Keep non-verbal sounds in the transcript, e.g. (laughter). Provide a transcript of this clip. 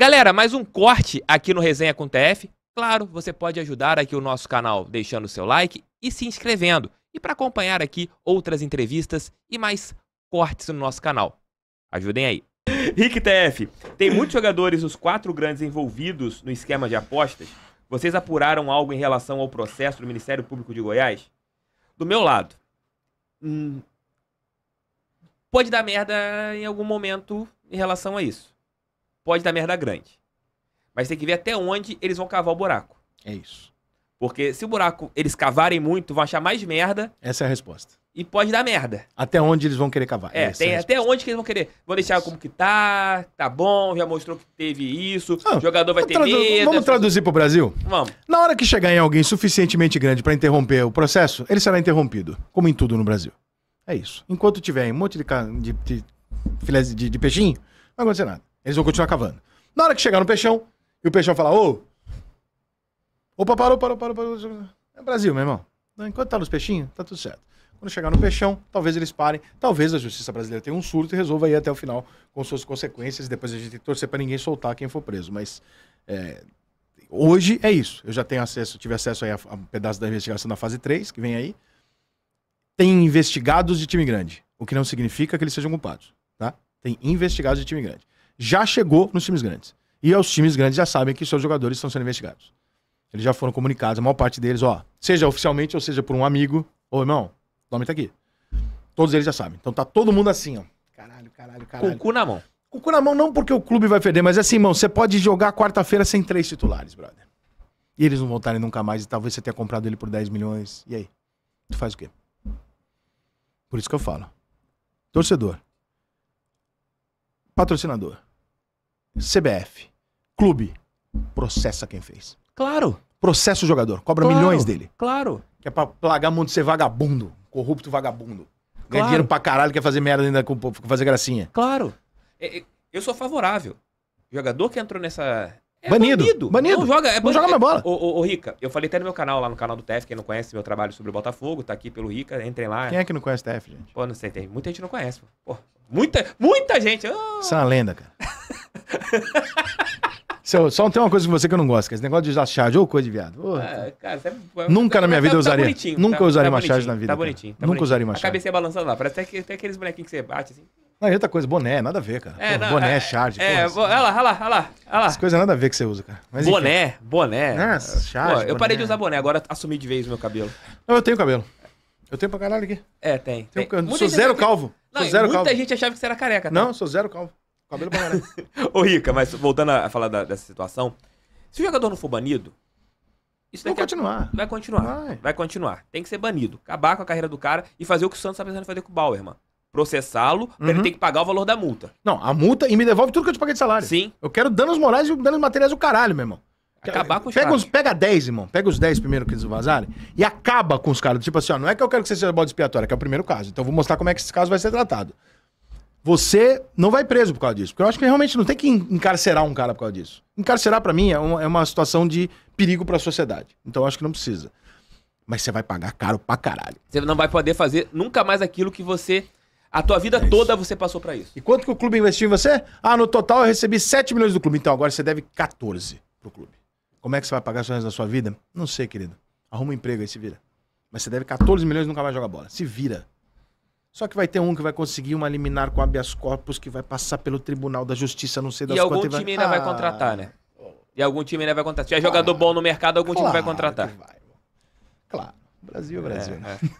Galera, mais um corte aqui no Resenha com TF. Claro, você pode ajudar aqui o nosso canal deixando o seu like e se inscrevendo. E para acompanhar aqui outras entrevistas e mais cortes no nosso canal. Ajudem aí. Rick TF, tem muitos jogadores, os quatro grandes envolvidos no esquema de apostas. Vocês apuraram algo em relação ao processo do Ministério Público de Goiás? Do meu lado, hum, pode dar merda em algum momento em relação a isso pode dar merda grande. Mas tem que ver até onde eles vão cavar o buraco. É isso. Porque se o buraco eles cavarem muito, vão achar mais merda. Essa é a resposta. E pode dar merda. Até onde eles vão querer cavar. É, Essa tem é até onde que eles vão querer. Vou deixar isso. como que tá, tá bom, já mostrou que teve isso, ah, o jogador vai ter medo. Vamos traduzir pro Brasil? Vamos. Na hora que chegar em alguém suficientemente grande para interromper o processo, ele será interrompido, como em tudo no Brasil. É isso. Enquanto tiver um monte de, de, de de, de peixinho, não vai acontecer nada. Eles vão continuar cavando. Na hora que chegar no peixão, e o peixão falar, ô. Opa, parou, parou, parou, parou. É Brasil, meu irmão. Enquanto tá nos peixinhos, tá tudo certo. Quando chegar no peixão, talvez eles parem, talvez a justiça brasileira tenha um surto e resolva aí até o final com suas consequências. Depois a gente tem que torcer para ninguém soltar quem for preso. Mas é, hoje é isso. Eu já tenho acesso, tive acesso aí a, a um pedaço da investigação da fase 3, que vem aí. Tem investigados de time grande, o que não significa que eles sejam culpados, tá? Tem investigados de time grande já chegou nos times grandes. E os times grandes já sabem que seus jogadores estão sendo investigados. Eles já foram comunicados, a maior parte deles, ó, seja oficialmente ou seja por um amigo, ô irmão, o nome tá aqui. Todos eles já sabem. Então tá todo mundo assim, ó. Caralho, caralho, caralho. Com o cu na mão. Com o cu na mão não porque o clube vai perder, mas é assim, irmão, você pode jogar quarta-feira sem três titulares, brother. E eles não voltarem nunca mais e talvez você tenha comprado ele por 10 milhões. E aí? Tu faz o quê? Por isso que eu falo. Torcedor. Patrocinador CBF, clube, processa quem fez. Claro. Processa o jogador, cobra claro, milhões dele. Claro. Que é pra plagar um monte de ser vagabundo, corrupto vagabundo. Ganha claro. dinheiro pra caralho, quer fazer merda ainda, com, fazer gracinha. Claro. É, é, eu sou favorável. O jogador que entrou nessa. É banido. banido. banido. Não joga, é não joga na bola. Ô, ô, Rica, eu falei até no meu canal, lá no canal do TF, quem não conhece meu trabalho sobre o Botafogo, tá aqui pelo Rica, entrem lá. Quem é que não conhece o TF, gente? Pô, não sei, tem muita gente não conhece. Pô, muita, muita gente. Oh. Isso é uma lenda, cara só (laughs) só tem uma coisa com você que eu não gosto, que é esse negócio de usar charge ou coisa de viado. ah, cara, é nunca tá, na minha tá vida tá, eu usaria. Tá nunca usaria tá uma charge na vida. Tá bonitinho. nunca bonitinho. usaria uma charge. A cabeça balançando lá. Parece até, até aqueles bonequinhos que você bate assim. Não, outra coisa, boné, nada a ver, cara. É, Pô, não, boné, é, charge. É, olha lá, olha lá, olha lá. Essas coisas nada a ver que você usa, cara. Mas, boné, boné. Nossa, charge. Pô, eu boné. parei de usar boné, agora assumi de vez o meu cabelo. Não, eu tenho cabelo. Eu tenho pra caralho aqui. É, tem. Sou zero calvo. sou zero muita gente achava que você era careca. Não, sou zero calvo. Cabelo pra caralho. (laughs) Ô, Rica, mas voltando a falar da, dessa situação, se o jogador não for banido, isso daqui vai continuar. Vai continuar. Vai. vai. continuar. Tem que ser banido. Acabar com a carreira do cara e fazer o que o Santos tá pensando em fazer com o Bauer, mano. Processá-lo uhum. ele ter que pagar o valor da multa. Não, a multa e me devolve tudo que eu te paguei de salário. Sim. Eu quero danos morais e danos materiais do caralho, meu irmão. Acabar com os pega caras. pega 10, irmão. Pega os 10 primeiro que eles vazarem e acaba com os caras. Tipo assim, ó, não é que eu quero que você seja bode expiatória, que é o primeiro caso. Então eu vou mostrar como é que esse caso vai ser tratado. Você não vai preso por causa disso. Porque eu acho que realmente não tem que encarcerar um cara por causa disso. Encarcerar, para mim, é, um, é uma situação de perigo para a sociedade. Então eu acho que não precisa. Mas você vai pagar caro pra caralho. Você não vai poder fazer nunca mais aquilo que você. A tua vida é toda você passou para isso. E quanto que o clube investiu em você? Ah, no total eu recebi 7 milhões do clube. Então agora você deve 14 pro clube. Como é que você vai pagar as coisas da sua vida? Não sei, querido. Arruma um emprego aí, se vira. Mas você deve 14 milhões e nunca mais joga bola. Se vira. Só que vai ter um que vai conseguir uma liminar com habeas corpus que vai passar pelo Tribunal da Justiça, não sei das e quantas. E algum time ainda ah. vai contratar, né? E algum time ainda vai contratar. Se tiver jogador bom no mercado, algum claro time vai contratar. Vai. Claro. Brasil, Brasil. É, né? é. (laughs)